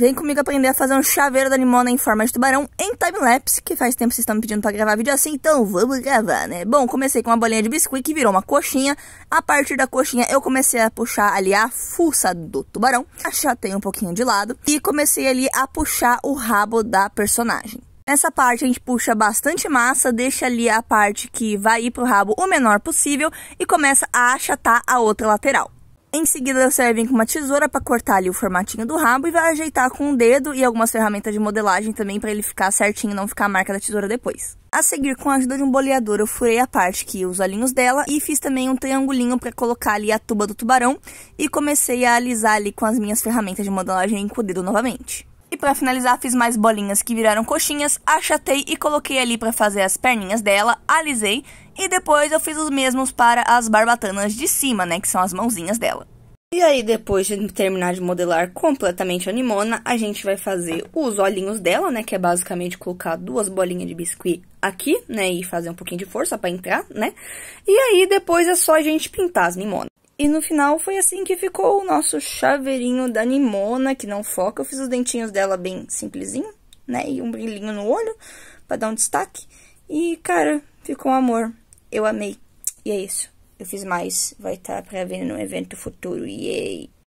Vem comigo aprender a fazer um chaveiro da limona em forma de tubarão em timelapse, que faz tempo que vocês estão me pedindo para gravar vídeo assim, então vamos gravar, né? Bom, comecei com uma bolinha de biscuit que virou uma coxinha. A partir da coxinha eu comecei a puxar ali a fuça do tubarão, achatei um pouquinho de lado e comecei ali a puxar o rabo da personagem. Nessa parte a gente puxa bastante massa, deixa ali a parte que vai ir pro rabo o menor possível e começa a achatar a outra lateral. Em seguida, eu vai com uma tesoura para cortar ali o formatinho do rabo e vai ajeitar com o dedo e algumas ferramentas de modelagem também para ele ficar certinho, não ficar a marca da tesoura depois. A seguir, com a ajuda de um boleador, eu furei a parte que os olhinhos dela e fiz também um triangulinho para colocar ali a tuba do tubarão e comecei a alisar ali com as minhas ferramentas de modelagem com o dedo novamente. E para finalizar, fiz mais bolinhas que viraram coxinhas, achatei e coloquei ali para fazer as perninhas dela, alisei e depois eu fiz os mesmos para as barbatanas de cima, né, que são as mãozinhas dela. E aí, depois de terminar de modelar completamente a Nimona, a gente vai fazer os olhinhos dela, né? Que é basicamente colocar duas bolinhas de biscuit aqui, né? E fazer um pouquinho de força para entrar, né? E aí, depois é só a gente pintar as Nimona. E no final foi assim que ficou o nosso chaveirinho da Nimona, que não foca. Eu fiz os dentinhos dela bem simplesinho, né? E um brilhinho no olho, pra dar um destaque. E, cara, ficou um amor. Eu amei. E é isso. Eu fiz mais. Vai estar tá pra ver no evento futuro. Yay!